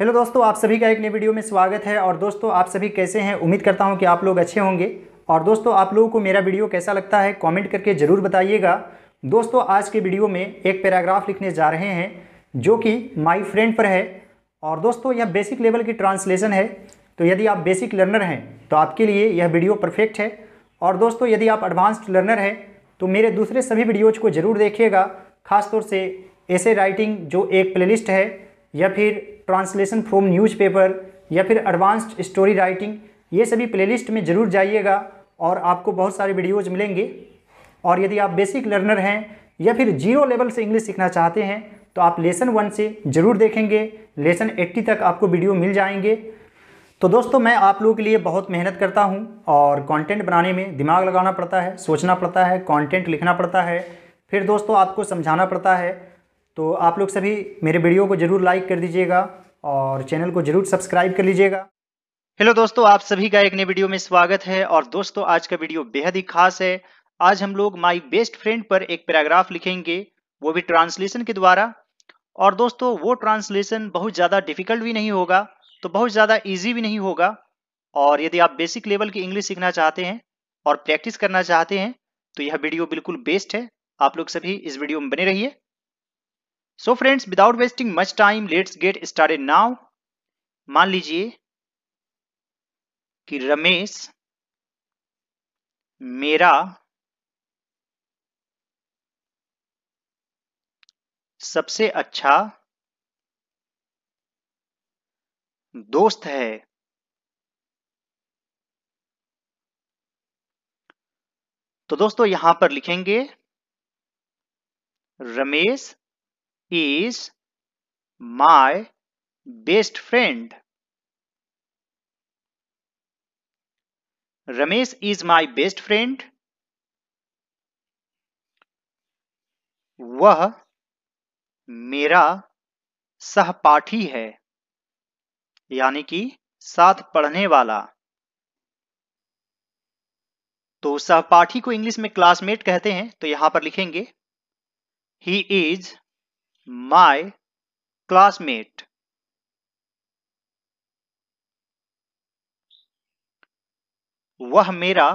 Hello दोस्तों आप सभी का एक नए वीडियो में स्वागत है और दोस्तों आप सभी कैसे हैं उम्मीद करता हूं कि आप लोग अच्छे होंगे और दोस्तों आप लोगों को मेरा वीडियो कैसा लगता है कमेंट करके ज़रूर बताइएगा दोस्तों आज के वीडियो में एक पैराग्राफ लिखने जा रहे हैं जो कि माई फ्रेंड पर है और दोस्तों यह बेसिक लेवल की ट्रांसलेशन है तो यदि आप बेसिक लर्नर हैं तो आपके लिए यह वीडियो परफेक्ट है और दोस्तों यदि आप एडवांस्ड लर्नर हैं तो मेरे दूसरे सभी वीडियोज़ को ज़रूर देखिएगा खासतौर से ऐसे राइटिंग जो एक प्लेलिस्ट है या फिर ट्रांसलेशन फ्रॉम न्यूज़पेपर या फिर एडवांस्ड स्टोरी राइटिंग ये सभी प्लेलिस्ट में ज़रूर जाइएगा और आपको बहुत सारे वीडियोज़ मिलेंगे और यदि आप बेसिक लर्नर हैं या फिर जीरो लेवल से इंग्लिश सीखना चाहते हैं तो आप लेसन वन से ज़रूर देखेंगे लेसन एट्टी तक आपको वीडियो मिल जाएंगे तो दोस्तों मैं आप लोगों के लिए बहुत मेहनत करता हूँ और कंटेंट बनाने में दिमाग लगाना पड़ता है सोचना पड़ता है कंटेंट लिखना पड़ता है फिर दोस्तों आपको समझाना पड़ता है तो आप लोग सभी मेरे वीडियो को ज़रूर लाइक कर दीजिएगा और चैनल को ज़रूर सब्सक्राइब कर लीजिएगा हेलो दोस्तों आप सभी का एक नए वीडियो में स्वागत है और दोस्तों आज का वीडियो बेहद ही खास है आज हम लोग माई बेस्ट फ्रेंड पर एक पैराग्राफ लिखेंगे वो भी ट्रांसलेशन के द्वारा और दोस्तों वो ट्रांसलेशन बहुत ज़्यादा डिफिकल्ट भी नहीं होगा तो बहुत ज़्यादा ईजी भी नहीं होगा और यदि आप बेसिक लेवल की इंग्लिश सीखना चाहते हैं और प्रैक्टिस करना चाहते हैं तो यह वीडियो बिल्कुल बेस्ट है आप लोग सभी इस वीडियो में बने रहिए so friends without wasting much time let's get started now मान लीजिए कि रमेश मेरा सबसे अच्छा दोस्त है तो दोस्तों यहां पर लिखेंगे Ramesh is my best friend. Ramesh is my best friend. वह मेरा सहपाठी है यानी कि साथ पढ़ने वाला तो सहपाठी को इंग्लिश में क्लासमेट कहते हैं तो यहां पर लिखेंगे ही इज my classmate वह मेरा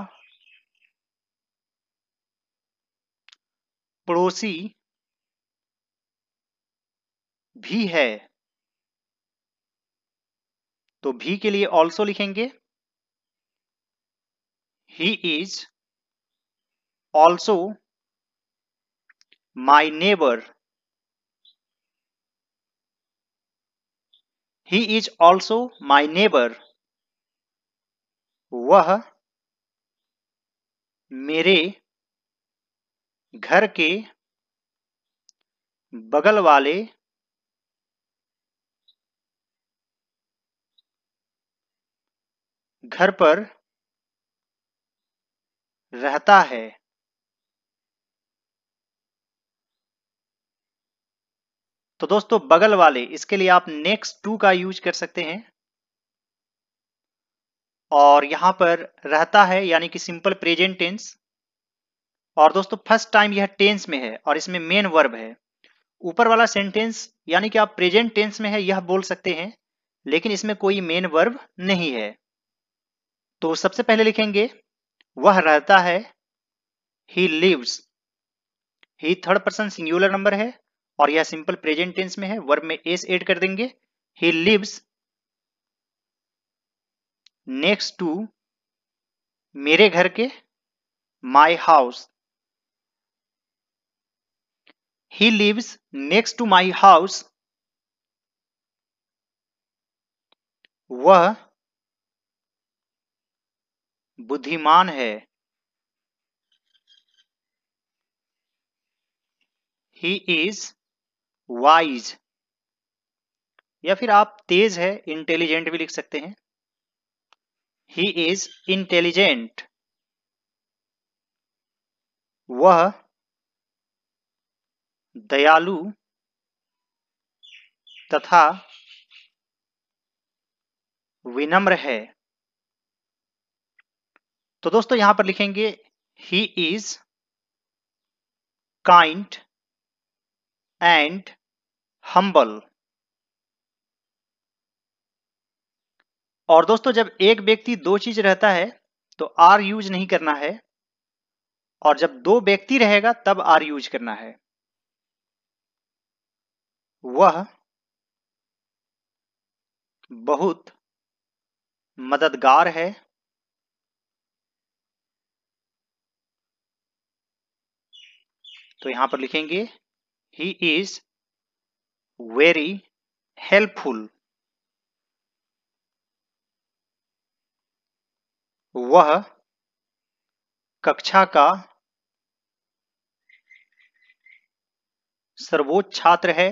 पड़ोसी भी है तो भी के लिए ऑल्सो लिखेंगे he is also my neighbour he is also my neighbour वह मेरे घर के बगल वाले घर पर रहता है तो दोस्तों बगल वाले इसके लिए आप नेक्स्ट टू का यूज कर सकते हैं और यहां पर रहता है यानी कि सिंपल प्रेजेंट टेंस और दोस्तों फर्स्ट टाइम यह टेंस में है और इसमें मेन वर्ब है ऊपर वाला सेंटेंस यानी कि आप प्रेजेंट टेंस में है यह बोल सकते हैं लेकिन इसमें कोई मेन वर्ब नहीं है तो सबसे पहले लिखेंगे वह रहता है he lives he third person singular number है और यह सिंपल प्रेजेंट टेंस में है वर्ब में एस एड कर देंगे ही लिव्स नेक्स्ट टू मेरे घर के my house he lives next to my house वह बुद्धिमान है he is वाइज या फिर आप तेज है इंटेलिजेंट भी लिख सकते हैं ही इज इंटेलिजेंट वह दयालु तथा विनम्र है तो दोस्तों यहां पर लिखेंगे he is kind and humble और दोस्तों जब एक व्यक्ति दो चीज रहता है तो आर यूज नहीं करना है और जब दो व्यक्ति रहेगा तब आर यूज करना है वह बहुत मददगार है तो यहां पर लिखेंगे ही इज very helpful वह कक्षा का सर्वोच्च छात्र है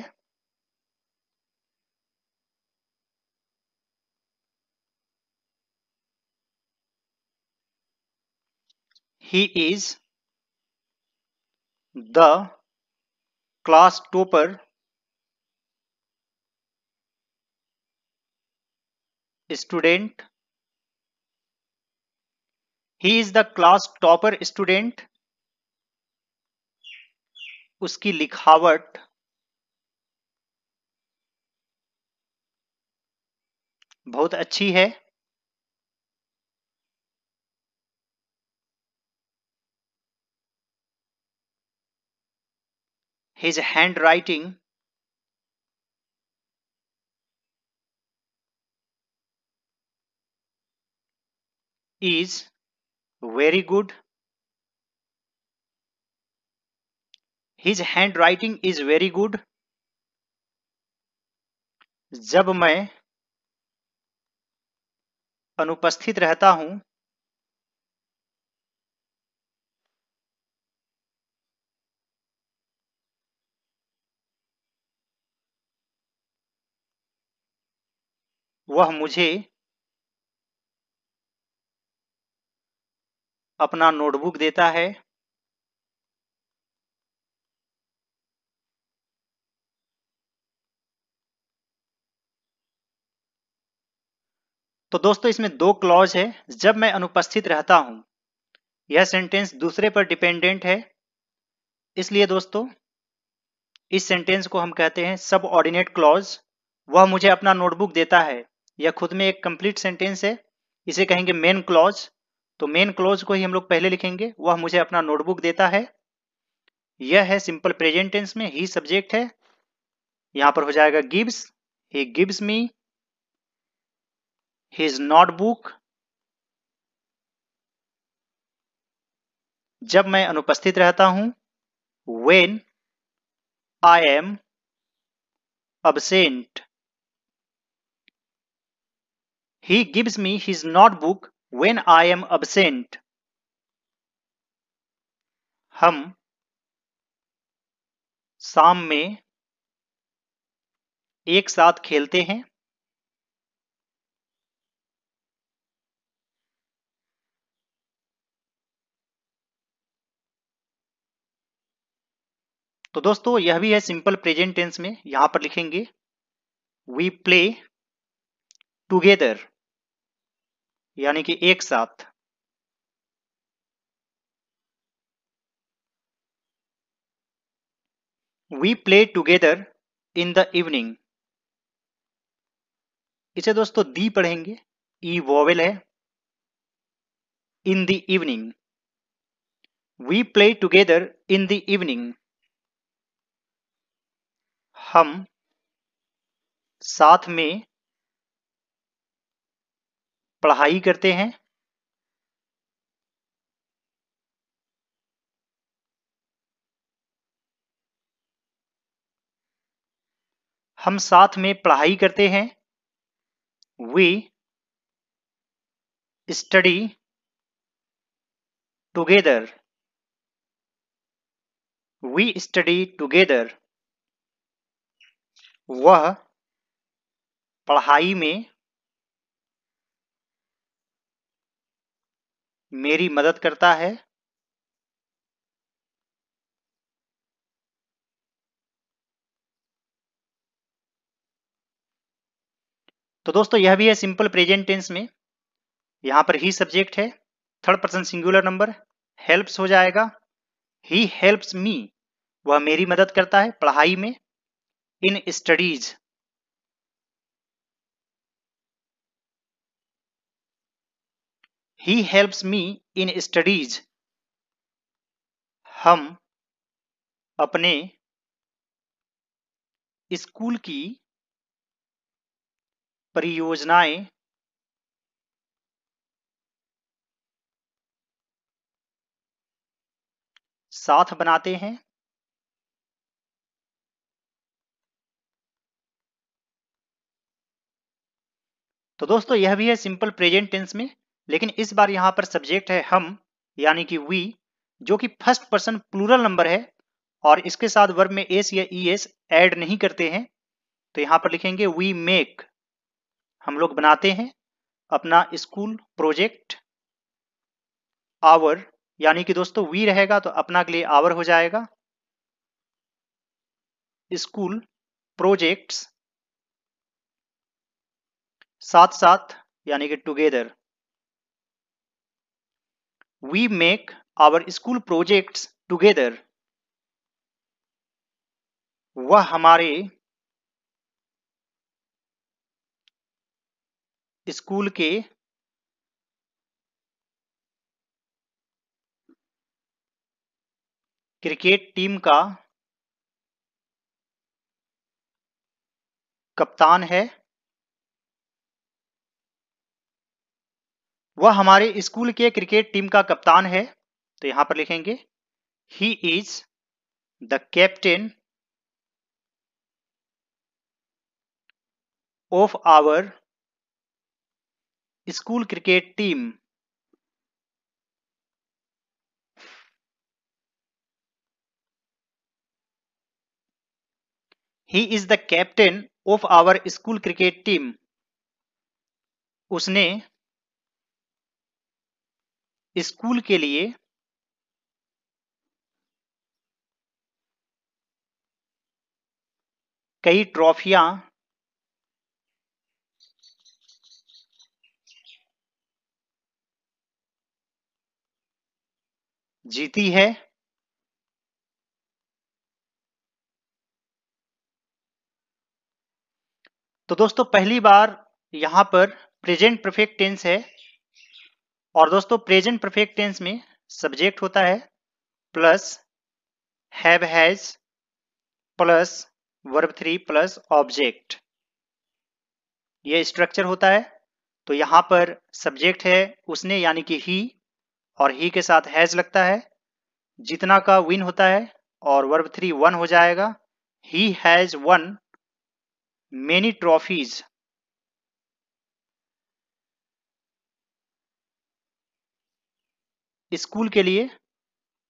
he is the class topper student he is the class topper student uski likhavat bahut achhi hai his handwriting is very good his handwriting is very good जब मैं अनुपस्थित रहता हूं वह मुझे अपना नोटबुक देता है तो दोस्तों इसमें दो क्लॉज है जब मैं अनुपस्थित रहता हूं यह सेंटेंस दूसरे पर डिपेंडेंट है इसलिए दोस्तों इस सेंटेंस को हम कहते हैं सब ऑर्डिनेट क्लॉज वह मुझे अपना नोटबुक देता है यह खुद में एक कंप्लीट सेंटेंस है इसे कहेंगे मेन क्लॉज तो मेन क्लोज को ही हम लोग पहले लिखेंगे वह मुझे अपना नोटबुक देता है यह है सिंपल प्रेजेंटेंस में ही सब्जेक्ट है यहां पर हो जाएगा gives he gives me his notebook जब मैं अनुपस्थित रहता हूं when I am absent he gives me his notebook when I am absent हम शाम में एक साथ खेलते हैं तो दोस्तों यह भी है सिंपल प्रेजेंट टेंस में यहां पर लिखेंगे वी प्ले टुगेदर यानी कि एक साथ we play together in the evening इसे दोस्तों दी पढ़ेंगे ई e वोवेल है in the evening we play together in the evening हम साथ में पढ़ाई करते हैं हम साथ में पढ़ाई करते हैं we study together we study together वह पढ़ाई में मेरी मदद करता है तो दोस्तों यह भी है सिंपल प्रेजेंट टेंस में यहां पर ही सब्जेक्ट है third person singular number helps हो जाएगा ही हेल्प्स मी वह मेरी मदद करता है पढ़ाई में in studies he helps me in studies हम अपने स्कूल की परियोजनाएं साथ बनाते हैं तो दोस्तों यह भी है सिंपल प्रेजेंट टेंस में लेकिन इस बार यहाँ पर सब्जेक्ट है हम यानी कि वी जो कि फर्स्ट पर्सन प्लूरल नंबर है और इसके साथ वर्ब में एस या ई एस एड नहीं करते हैं तो यहाँ पर लिखेंगे वी मेक हम लोग बनाते हैं अपना स्कूल प्रोजेक्ट आवर यानी कि दोस्तों वी रहेगा तो अपना के लिए आवर हो जाएगा स्कूल प्रोजेक्ट्स साथ साथ यानी कि together we make our school projects together वह हमारे स्कूल के क्रिकेट टीम का कप्तान है वह हमारे स्कूल के क्रिकेट टीम का कप्तान है तो यहां पर लिखेंगे he is the captain of our school cricket team he is the captain of our school cricket team उसने स्कूल के लिए कई ट्रॉफियां जीती है तो दोस्तों पहली बार यहां पर प्रेजेंट परफेक्ट टेंस है और दोस्तों प्रेजेंट परफेक्ट टेंस में सब्जेक्ट होता है plus have has plus verb three plus object ये स्ट्रक्चर होता है तो यहां पर सब्जेक्ट है उसने यानी कि ही और ही के साथ हैज लगता है जितना का विन होता है और वर्ब थ्री वन हो जाएगा he has won many trophies school के लिए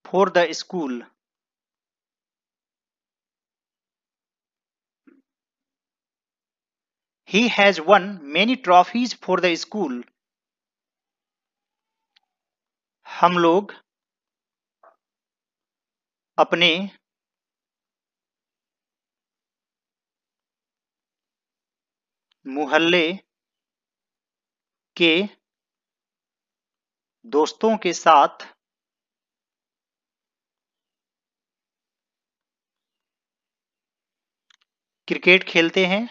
for the school he has won many trophies for the school हम लोग अपने मोहल्ले के दोस्तों के साथ क्रिकेट खेलते हैं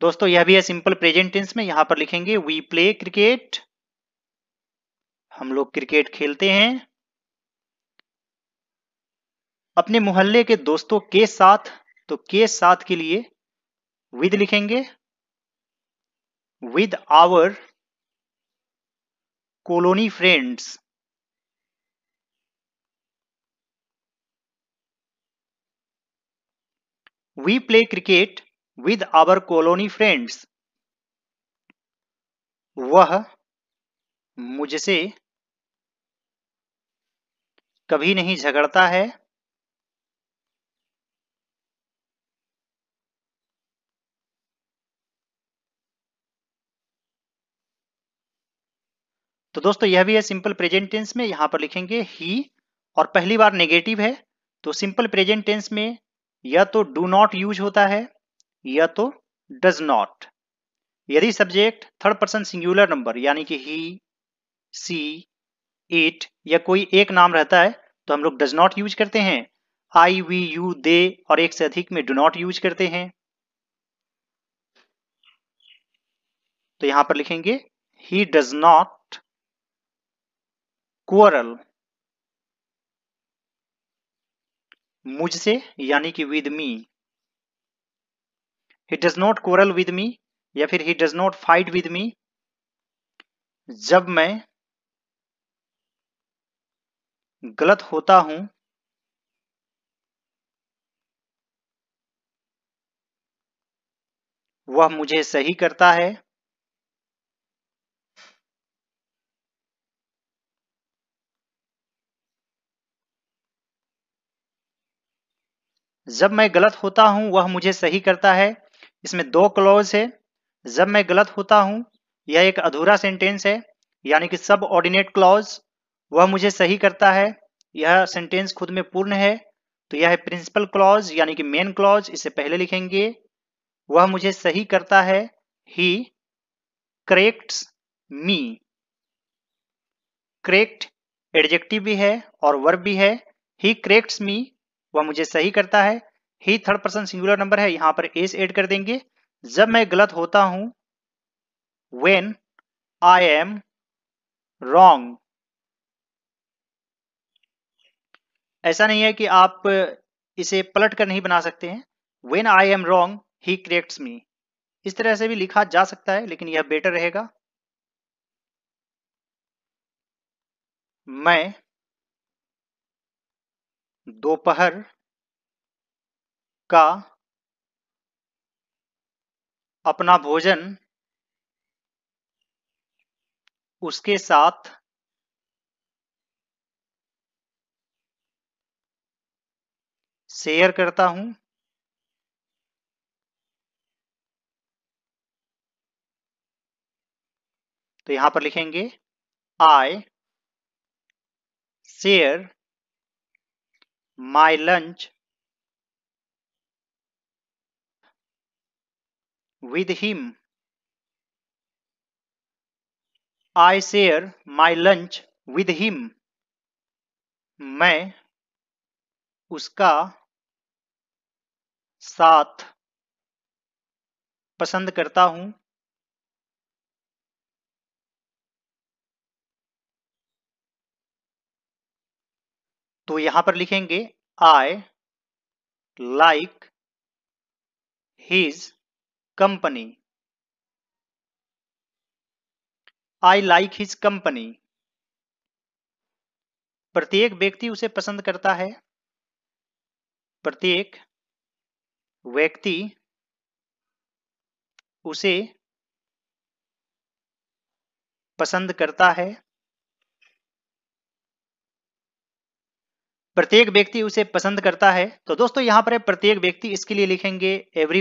दोस्तों यह भी है सिंपल प्रेजेंट टेंस में यहां पर लिखेंगे वी प्ले क्रिकेट हम लोग क्रिकेट खेलते हैं अपने मोहल्ले के दोस्तों के साथ तो के साथ के लिए विद लिखेंगे with our colony friends we play cricket with our colony friends वह मुझसे कभी नहीं झगड़ता है तो दोस्तों यह भी है सिंपल प्रेजेंट टेंस में यहां पर लिखेंगे ही और पहली बार नेगेटिव है तो सिंपल प्रेजेंट टेंस में या तो डू नॉट यूज होता है या तो डज नॉट यदि subject third person singular number यानी कि ही सी इट या कोई एक नाम रहता है तो हम लोग डज नॉट यूज करते हैं आई वी यू दे और एक से अधिक में डू नॉट यूज करते हैं तो यहां पर लिखेंगे ही डज नॉट क्वरल मुझसे यानी कि with me he does not quarrel with me या फिर he does not fight with me जब मैं गलत होता हूं वह मुझे सही करता है जब मैं गलत होता हूं वह मुझे सही करता है इसमें दो क्लॉज है जब मैं गलत होता हूं यह एक अधूरा सेंटेंस है यानी कि सब ऑर्डिनेट क्लॉज वह मुझे सही करता है यह सेंटेंस खुद में पूर्ण है तो यह है प्रिंसिपल क्लॉज यानी कि मेन क्लॉज इसे पहले लिखेंगे वह मुझे सही करता है he correct me correct adjective भी है और वर्ब भी है ही करेक्ट मी वह मुझे सही करता है he third person singular number है यहां पर एस एड कर देंगे जब मैं गलत होता हूं वेन आई एम रॉन्ग ऐसा नहीं है कि आप इसे पलट कर नहीं बना सकते हैं when I am wrong he creates me इस तरह से भी लिखा जा सकता है लेकिन यह बेटर रहेगा मैं दोपहर का अपना भोजन उसके साथ शेयर करता हूं तो यहां पर लिखेंगे I share my lunch with him. I share my lunch with him. मैं उसका साथ पसंद करता हूँ तो यहां पर लिखेंगे I like his company I like his company प्रत्येक व्यक्ति उसे पसंद करता है प्रत्येक व्यक्ति उसे पसंद करता है प्रत्येक व्यक्ति उसे पसंद करता है तो दोस्तों यहां पर प्रत्येक व्यक्ति इसके लिए लिखेंगे एवरी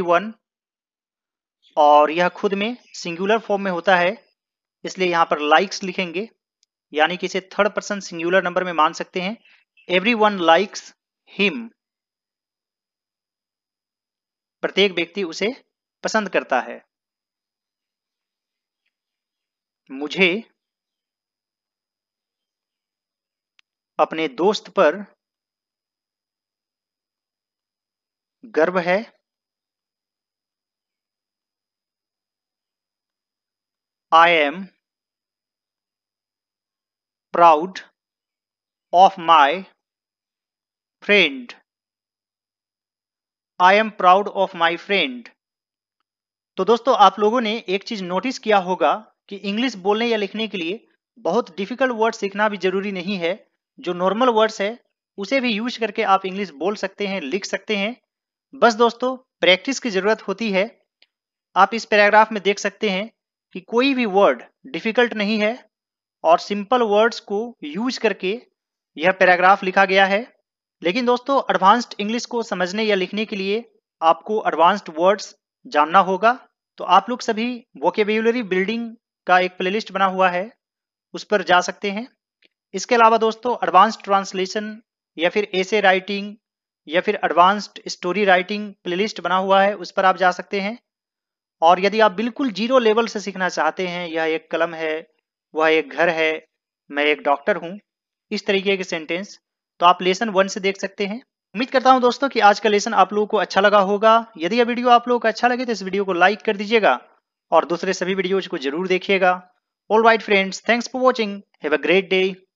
और यह खुद में सिंगुलर फॉर्म में होता है इसलिए यहां पर लाइक्स लिखेंगे यानी कि इसे थर्ड पर्सन सिंगुलर नंबर में मान सकते हैं एवरी वन लाइक्स हिम प्रत्येक व्यक्ति उसे पसंद करता है मुझे अपने दोस्त पर गर्व है I am proud of my friend I am proud of my friend तो दोस्तों आप लोगों ने एक चीज नोटिस किया होगा कि इंग्लिश बोलने या लिखने के लिए बहुत डिफिकल्ट वर्ड सीखना भी जरूरी नहीं है जो नॉर्मल वर्ड्स है उसे भी यूज करके आप इंग्लिश बोल सकते हैं लिख सकते हैं बस दोस्तों प्रैक्टिस की जरूरत होती है आप इस पैराग्राफ में देख सकते हैं कि कोई भी वर्ड डिफिकल्ट नहीं है और सिंपल वर्ड्स को यूज करके यह पैराग्राफ लिखा गया है लेकिन दोस्तों एडवांस्ड इंग्लिश को समझने या लिखने के लिए आपको एडवांस्ड वर्ड्स जानना होगा तो आप लोग सभी वोकेबुलरी बिल्डिंग का एक प्लेलिस्ट बना हुआ है उस पर जा सकते हैं इसके अलावा दोस्तों एडवांस ट्रांसलेशन या फिर ऐसे राइटिंग या फिर एडवांस्ड स्टोरी राइटिंग प्लेलिस्ट बना हुआ है उस पर आप जा सकते हैं और यदि आप बिल्कुल जीरो लेवल से सीखना चाहते हैं यह एक कलम है वह एक घर है मैं एक डॉक्टर हूँ इस तरीके के सेंटेंस तो आप लेसन वन से देख सकते हैं उम्मीद करता हूं दोस्तों कि आज का लेसन आप लोगों को अच्छा लगा होगा यदि यह वीडियो आप लोगों को अच्छा लगे तो इस वीडियो को लाइक कर दीजिएगा और दूसरे सभी वीडियोज को जरूर देखिएगा all right friends thanks for watching have a great day